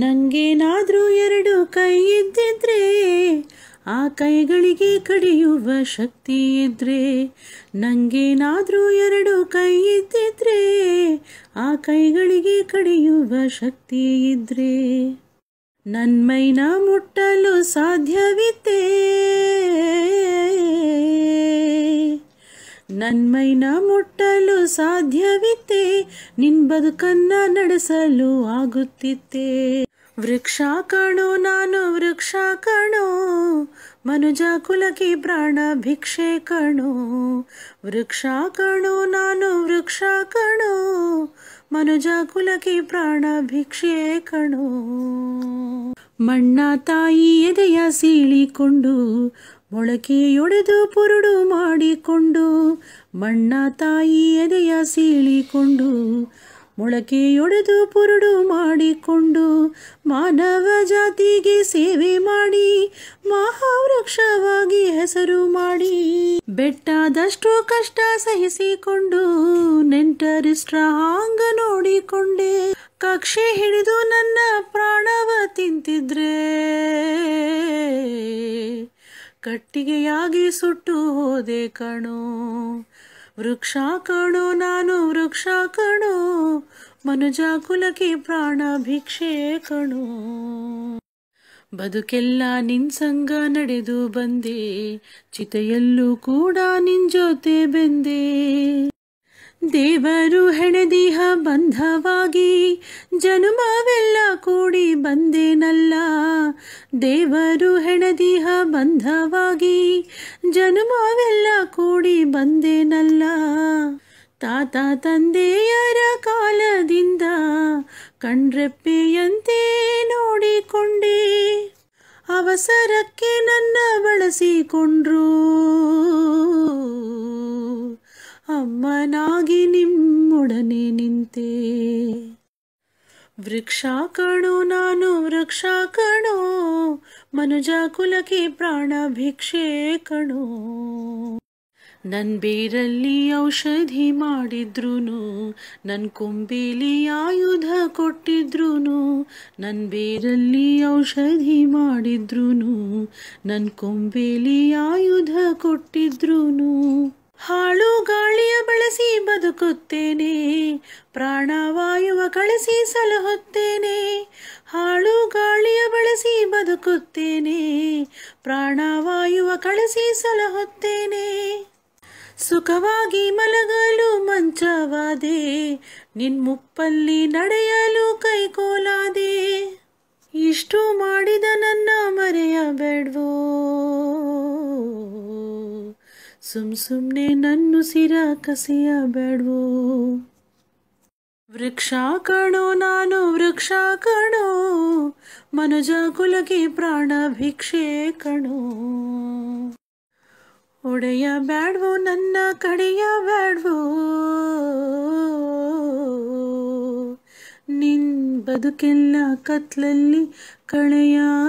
ನಂಗೇನಾದರೂ ಎರಡು ಕೈ ಇದ್ದಿದ್ರೆ ಆ ಕೈಗಳಿಗೆ ಕಡಿಯುವ ಶಕ್ತಿ ಇದ್ರೆ ನಂಗೇನಾದರೂ ಎರಡು ಕೈ ಇದ್ದಿದ್ರೆ ಆ ಕೈಗಳಿಗೆ ಕಡಿಯುವ ಶಕ್ತಿ ಇದ್ರೆ ಮೈನ ಮುಟ್ಟಲು ಸಾಧ್ಯವಿತ್ತೇ ನನ್ಮೈನ ಮುಟ್ಟಲು ಸಾಧ್ಯವಿತ್ತೆ ನಿನ್ ಬದುಕನ್ನ ನಡೆಸಲು ಆಗುತ್ತಿತ್ತೆ ವೃಕ್ಷ ಕಣು ನಾನು ವೃಕ್ಷ ಕಣು ಮನುಜ ಕುಲಕ್ಕೆ ಪ್ರಾಣ ಭಿಕ್ಷೆ ಕಣು ವೃಕ್ಷ ಕಣು ನಾನು ವೃಕ್ಷ ಕಣು ಮನುಜ ಕುಲಕ್ಕೆ ಪ್ರಾಣ ಭಿಕ್ಷೆ ಕಣು ಮಣ್ಣ ತಾಯಿ ಎದೆಯ ಸೀಳಿಕೊಂಡು ಮೊಳಕೆಯೊಡೆದು ಪುರುಡು ಮಾಡಿಕೊಂಡು ಮಣ್ಣ ತಾಯಿ ಎದೆಯ ಸೀಳಿಕೊಂಡು ಮೊಳಕೆಯೊಡೆದು ಪುರುಡು ಮಾಡಿಕೊಂಡು ಮಾನವ ಜಾತಿಗೆ ಸೇವೆ ಮಾಡಿ ಮಹಾವೃಕ್ಷವಾಗಿ ಹೆಸರು ಮಾಡಿ ಬೆಟ್ಟದಷ್ಟು ಕಷ್ಟ ಸಹಿಸಿಕೊಂಡು ನೆಂಟರಿಷ್ಟ್ರ ಹಾಂಗ ನೋಡಿಕೊಂಡೆ ಕಕ್ಷೆ ಹಿಡಿದು ನನ್ನ ಪ್ರಾಣವ ತಿಂತಿದ್ರೆ ಕಟ್ಟಿಗೆಯಾಗಿ ಸುಟ್ಟು ಹೋದೆ ಕಣೋ ವೃಕ್ಷ ಕಣು ನಾನು ವೃಕ್ಷ ಕಣು ಮನುಜ ಕುಲಕ್ಕೆ ಪ್ರಾಣ ಭಿಕ್ಷೆ ಕಣು ಬದುಕೆಲ್ಲ ನಿನ್ ಸಂಘ ನಡೆದು ಬಂದೆ ಚಿತೆಯಲ್ಲೂ ಕೂಡ ನಿನ್ ಜೊತೆ ಬೆಂದೆ ದೇವರು ಹೆಣದಿಹ ಬಂಧವಾಗಿ ಜನುಮವೆಲ್ಲ ಕೂಡಿ ಬಂದೇನಲ್ಲ ದೇವರು ಹೆಣದಿಹ ಬಂಧವಾಗಿ ಜನುಮವೆಲ್ಲ ಕೂಡಿ ಬಂದೇನಲ್ಲ ತಾತ ತಂದೆಯರ ಕಾಲದಿಂದ ಕಣ್ರೆಪ್ಪೆಯಂತೆ ನೋಡಿಕೊಂಡೆ ಅವಸರಕ್ಕೆ ನನ್ನ ಬಳಸಿಕೊಂಡ್ರೂ ವೃಕ್ಷ ಕಣು ನಾನು ವೃಕ್ಷ ಕಣೋ ಮನುಜ ಕುಲಕ್ಕೆ ಪ್ರಾಣ ಭಿಕ್ಷೆ ಕಣೋ ನನ್ ಬೇರಲ್ಲಿ ಔಷಧಿ ಮಾಡಿದ್ರು ನನ್ ಕೊಂಬೇಲಿ ಆಯುಧ ಕೊಟ್ಟಿದ್ರು ನನ್ ಬೇರಲ್ಲಿ ಔಷಧಿ ಮಾಡಿದ್ರು ನನ್ ಕೊಂಬೇಲಿ ಆಯುಧ ಕೊಟ್ಟಿದ್ರು ಹಾಳು ಗಾಳಿಯ ಬಳಸಿ ಬದುಕುತ್ತೇನೆ ಪ್ರಾಣವಾಯುವ ಕಳಿಸಿ ಸಲಹುತ್ತೇನೆ ಹಾಳು ಗಾಳಿಯ ಬಳಸಿ ಬದುಕುತ್ತೇನೆ ಪ್ರಾಣವಾಯುವ ಕಳಿಸಿ ಸಲಹುತ್ತೇನೆ ಸುಖವಾಗಿ ಮಲಗಲು ಮಂಚವಾದೆ ಮುಪ್ಪಲ್ಲಿ ನಡೆಯಲು ಕೈಕೋಲಾದೆ ಇಷ್ಟು ಮಾಡಿದ ನನ್ನ ಮರೆಯಬೇಡ್ವೋ ಸುಮ್ ಸುಮ್ಮನೆ ಸಿರ ಕಸಿಯಬೇಡ್ವೋ ವೃಕ್ಷ ಕಣೋ ನಾನು ವೃಕ್ಷ ಕಣೋ ಮನುಜ ಕುಲಕಿ ಪ್ರಾಣ ಭಿಕ್ಷೆ ಕಣು. ಒಡೆಯ ಬ್ಯಾಡ್ವೋ ನನ್ನ ಕಡೆಯ ಬ್ಯಾಡ್ವೋ ನಿನ್ ಬದುಕೆಲ್ಲ ಕತ್ಲಲ್ಲಿ ಕಳೆಯ